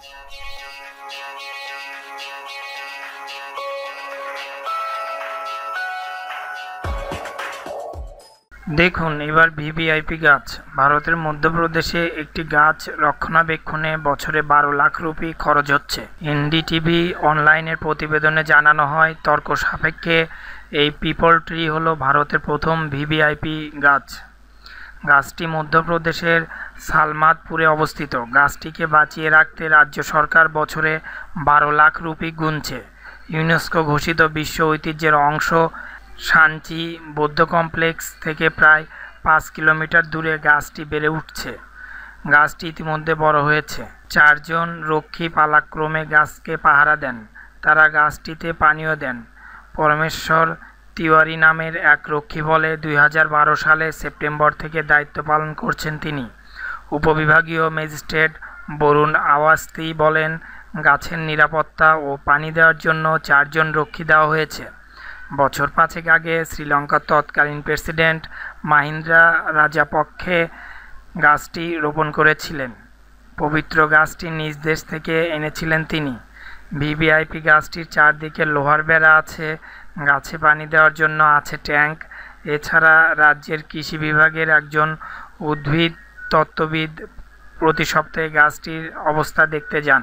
দেখুন এবার ভিভিআইপি গাছ ভারতের মধ্যপ্রদেশে একটি গাছ রক্ষণাবেক্ষণে বছরে বারো লাখ রুপি খরচ হচ্ছে এনডিটিভি অনলাইনের প্রতিবেদনে জানানো হয় তর্ক সাপেক্ষে এই পিপল ট্রি হলো ভারতের প্রথম ভিভিআইপি গাছ গাছটি মধ্যপ্রদেশের সালমাদপুরে অবস্থিত গাছটিকে বাঁচিয়ে রাখতে রাজ্য সরকার বছরে বারো লাখ রুপি গুনছে ইউনেস্কো ঘোষিত বিশ্ব ঐতিহ্যের অংশ শান্তি বৌদ্ধ কমপ্লেক্স থেকে প্রায় পাঁচ কিলোমিটার দূরে গাছটি বেড়ে উঠছে গাছটি ইতিমধ্যে বড় হয়েছে চারজন রক্ষী পালাক্রমে গাছকে পাহারা দেন তারা গাছটিতে পানীয় দেন পরমেশ্বর তিওয়ারি নামের এক রক্ষী বলে দুই সালে সেপ্টেম্বর থেকে দায়িত্ব পালন করছেন তিনি উপবিভাগীয় ম্যাজিস্ট্রেট বরুণ আওয়াস্তি বলেন গাছের নিরাপত্তা ও পানি দেওয়ার জন্য চারজন রক্ষী দেওয়া হয়েছে বছর পাঁচেক আগে শ্রীলঙ্কার তৎকালীন প্রেসিডেন্ট মাহিন্দ্রা রাজাপক্ষে গাছটি রোপণ করেছিলেন পবিত্র গাছটি নিজ দেশ থেকে এনেছিলেন তিনি ভিভিআইপি গাছটির চারদিকে লোহার বেড়া আছে গাছে পানি দেওয়ার জন্য আছে ট্যাঙ্ক এছাড়া রাজ্যের কৃষি বিভাগের একজন উদ্ভিদ তত্ত্ববিদ প্রতি সপ্তাহে গাছটির অবস্থা দেখতে যান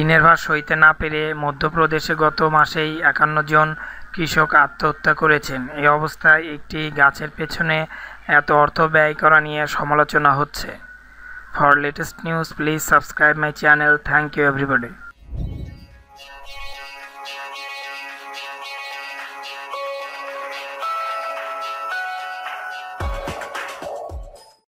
ঋণের ভার সইতে না পেরে মধ্যপ্রদেশে গত মাসেই একান্ন জন কৃষক আত্মহত্যা করেছেন এই অবস্থায় একটি গাছের পেছনে এত অর্থ ব্যয় করা নিয়ে সমালোচনা হচ্ছে for latest news please subscribe my channel thank you everybody